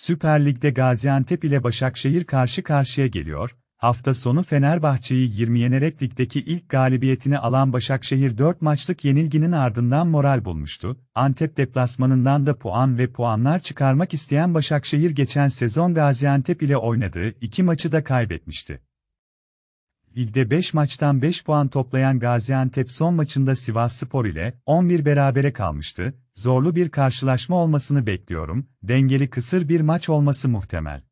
Süper Lig'de Gaziantep ile Başakşehir karşı karşıya geliyor. Hafta sonu Fenerbahçe'yi 20 yenerek ligdeki ilk galibiyetini alan Başakşehir 4 maçlık yenilginin ardından moral bulmuştu. Antep deplasmanından da puan ve puanlar çıkarmak isteyen Başakşehir geçen sezon Gaziantep ile oynadığı iki maçı da kaybetmişti. Ligde 5 maçtan 5 puan toplayan Gaziantep son maçında Sivas Spor ile 11 berabere kalmıştı, zorlu bir karşılaşma olmasını bekliyorum, dengeli kısır bir maç olması muhtemel.